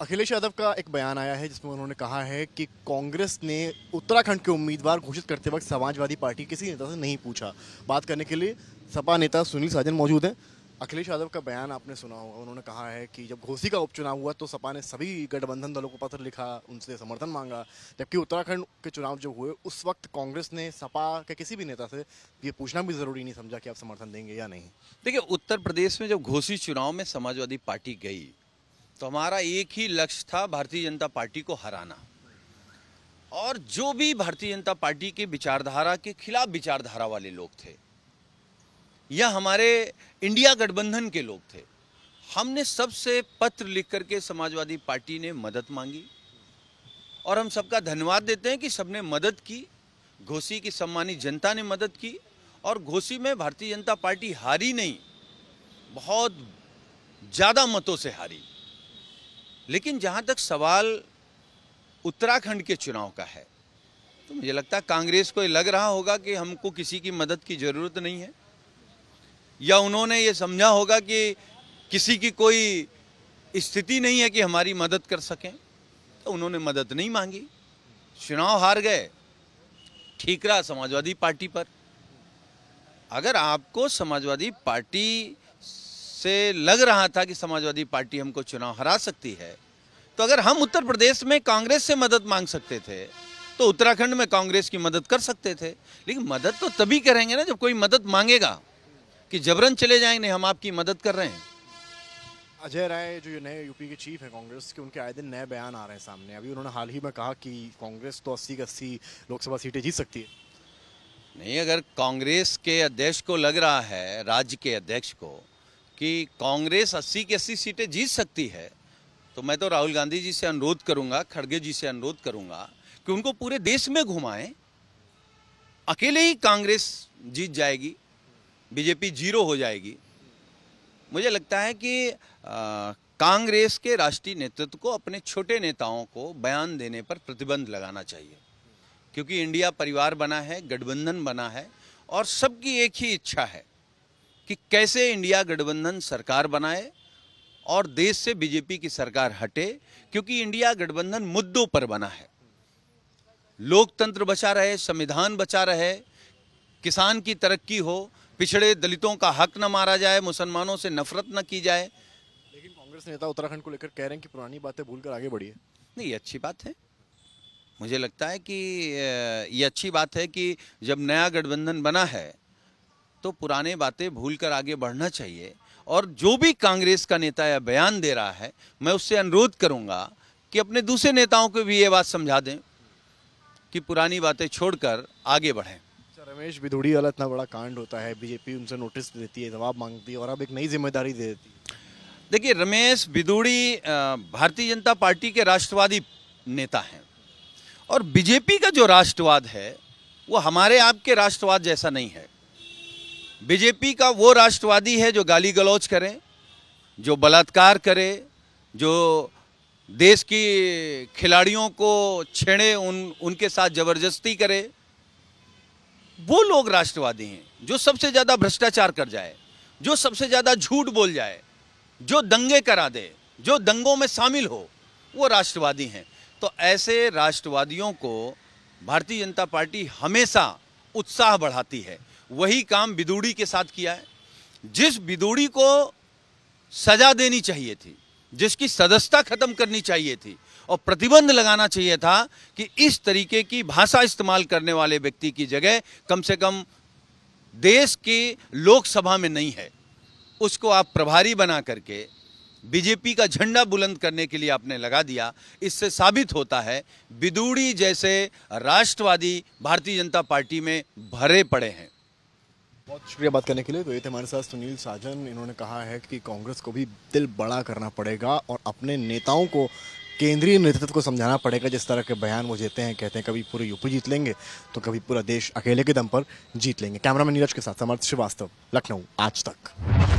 अखिलेश यादव का एक बयान आया है जिसमें उन्होंने कहा है कि कांग्रेस ने उत्तराखंड के उम्मीदवार घोषित करते वक्त समाजवादी पार्टी किसी नेता से नहीं पूछा बात करने के लिए सपा नेता सुनील साजन मौजूद हैं अखिलेश यादव का बयान आपने सुना होगा उन्होंने कहा है कि जब घोसी का उपचुनाव हुआ तो सपा ने सभी गठबंधन दलों को पत्र लिखा उनसे समर्थन मांगा जबकि उत्तराखंड के चुनाव जो हुए उस वक्त कांग्रेस ने सपा के किसी भी नेता से ये पूछना भी ज़रूरी नहीं समझा कि आप समर्थन देंगे या नहीं देखिए उत्तर प्रदेश में जब घोसी चुनाव में समाजवादी पार्टी गई तो हमारा एक ही लक्ष्य था भारतीय जनता पार्टी को हराना और जो भी भारतीय जनता पार्टी के विचारधारा के खिलाफ विचारधारा वाले लोग थे या हमारे इंडिया गठबंधन के लोग थे हमने सबसे पत्र लिख करके समाजवादी पार्टी ने मदद मांगी और हम सबका धन्यवाद देते हैं कि सबने मदद की घोसी की सम्मानित जनता ने मदद की और घोसी में भारतीय जनता पार्टी हारी नहीं बहुत ज़्यादा मतों से हारी लेकिन जहाँ तक सवाल उत्तराखंड के चुनाव का है तो मुझे लगता है कांग्रेस को लग रहा होगा कि हमको किसी की मदद की ज़रूरत नहीं है या उन्होंने ये समझा होगा कि किसी की कोई स्थिति नहीं है कि हमारी मदद कर सकें तो उन्होंने मदद नहीं मांगी चुनाव हार गए ठीक रहा समाजवादी पार्टी पर अगर आपको समाजवादी पार्टी से लग रहा था कि समाजवादी पार्टी हमको चुनाव हरा सकती है तो अगर हम उत्तर प्रदेश में कांग्रेस से मदद मांग सकते थे तो उत्तराखंड में कांग्रेस की मदद कर सकते थे लेकिन मदद तो तभी करेंगे ना जब कोई मदद मांगेगा कि जबरन चले जाएंगे हम आपकी मदद कर रहे हैं अजय राय जो नए यूपी के चीफ हैं कांग्रेस के उनके आए दिन नए बयान आ रहे हैं सामने अभी उन्होंने हाल ही में कहा कि कांग्रेस तो अस्सी का अस्सी लोकसभा सीटें जीत सकती है नहीं अगर कांग्रेस के अध्यक्ष को लग रहा है राज्य के अध्यक्ष को कि कांग्रेस 80 की 80 सीटें जीत सकती है तो मैं तो राहुल गांधी जी से अनुरोध करूंगा खड़गे जी से अनुरोध करूंगा कि उनको पूरे देश में घुमाएं अकेले ही कांग्रेस जीत जाएगी बीजेपी जीरो हो जाएगी मुझे लगता है कि कांग्रेस के राष्ट्रीय नेतृत्व को अपने छोटे नेताओं को बयान देने पर प्रतिबंध लगाना चाहिए क्योंकि इंडिया परिवार बना है गठबंधन बना है और सबकी एक ही इच्छा है कि कैसे इंडिया गठबंधन सरकार बनाए और देश से बीजेपी की सरकार हटे क्योंकि इंडिया गठबंधन मुद्दों पर बना है लोकतंत्र बचा रहे संविधान बचा रहे किसान की तरक्की हो पिछड़े दलितों का हक न मारा जाए मुसलमानों से नफरत न की जाए लेकिन कांग्रेस नेता उत्तराखंड को लेकर कह रहे हैं कि पुरानी बातें भूलकर आगे बढ़िए नहीं ये अच्छी बात है मुझे लगता है कि ये अच्छी बात है कि जब नया गठबंधन बना है तो पुराने बातें भूलकर आगे बढ़ना चाहिए और जो भी कांग्रेस का नेता यह बयान दे रहा है मैं उससे अनुरोध करूंगा कि अपने दूसरे नेताओं को भी ये बात समझा दें कि पुरानी बातें छोड़कर आगे बढ़ें रमेश बिदुड़ी वाला इतना बड़ा कांड होता है बीजेपी उनसे नोटिस देती है जवाब मांगती है और अब एक नई जिम्मेदारी दे देती है देखिए रमेश बिदुड़ी भारतीय जनता पार्टी के राष्ट्रवादी नेता हैं और बीजेपी का जो राष्ट्रवाद है वो हमारे आपके राष्ट्रवाद जैसा नहीं है बीजेपी का वो राष्ट्रवादी है जो गाली गलौज करें जो बलात्कार करे जो देश की खिलाड़ियों को छेड़े उन उनके साथ जबरदस्ती करे वो लोग राष्ट्रवादी हैं जो सबसे ज़्यादा भ्रष्टाचार कर जाए जो सबसे ज़्यादा झूठ बोल जाए जो दंगे करा दे जो दंगों में शामिल हो वो राष्ट्रवादी हैं तो ऐसे राष्ट्रवादियों को भारतीय जनता पार्टी हमेशा उत्साह बढ़ाती है वही काम बिदूड़ी के साथ किया है जिस बिदूड़ी को सजा देनी चाहिए थी जिसकी सदस्यता खत्म करनी चाहिए थी और प्रतिबंध लगाना चाहिए था कि इस तरीके की भाषा इस्तेमाल करने वाले व्यक्ति की जगह कम से कम देश के लोकसभा में नहीं है उसको आप प्रभारी बना करके बीजेपी का झंडा बुलंद करने के लिए आपने लगा दिया इससे साबित होता है बिदूड़ी जैसे राष्ट्रवादी भारतीय जनता पार्टी में भरे पड़े हैं बहुत शुक्रिया बात करने के लिए तो ये थे हमारे साथ सुनील साजन इन्होंने कहा है कि कांग्रेस को भी दिल बड़ा करना पड़ेगा और अपने नेताओं को केंद्रीय नेतृत्व को समझाना पड़ेगा जिस तरह के बयान वो देते हैं कहते हैं कभी पूरे यूपी जीत लेंगे तो कभी पूरा देश अकेले के दम पर जीत लेंगे कैमरामैन नीरज के साथ समर्थ श्रीवास्तव लखनऊ आज तक